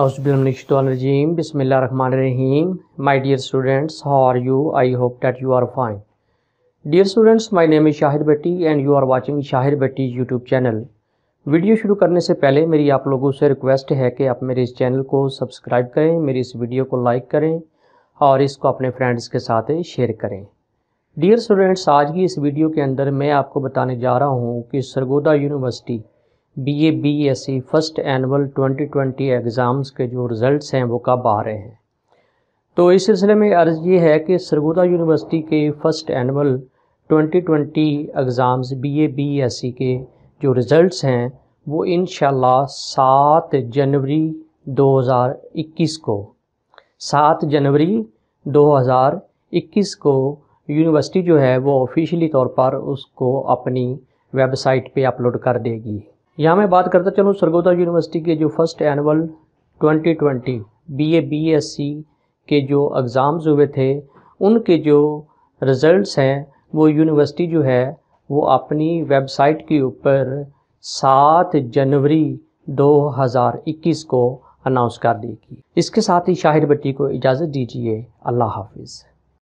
हाउसबिलमनिशतरजीम रहीम my dear students how are you I hope that you are fine dear students my name is Shahid and you are watching Shahir Batti YouTube channel video शुरू करने से पहले मेरी आप लोगों से रिक्वेस्ट है कि आप मेरे इस चैनल को सब्सक्राइब करें मेरी इस वीडियो को लाइक करें और इसको अपने फ्रेंड्स के साथ शेयर करें डियर स्टूडेंट्स आज की इस वीडियो के अंदर मैं आपको बताने जा रहा हूँ कि Sargodha university B BSc S C first annual 2020 exams के जो रिज़ल्ट हैं वो कब आ रहे हैं तो इस सिलसिले में अर्ज़ ये है कि सरगोदा यूनिवर्सिटी के first annual 2020 exams B A S C के जो रिज़ल्ट हैं वो इन सात जनवरी 2021 को सात जनवरी 2021 को यूनिवर्सिटी जो है वो ऑफिशियली तौर पर उसको अपनी वेबसाइट पे अपलोड कर देगी यहाँ मैं बात करता चलूँ सरगोदा यूनिवर्सिटी के जो फर्स्ट एनुअल 2020 बीए बीएससी के जो एग्ज़ाम्स हुए थे उनके जो रिज़ल्ट्स हैं वो यूनिवर्सिटी जो है वो अपनी वेबसाइट के ऊपर सात जनवरी 2021 को अनाउंस कर देगी इसके साथ ही शाहिर बट्टी को इजाज़त दीजिए अल्लाह हाफिज़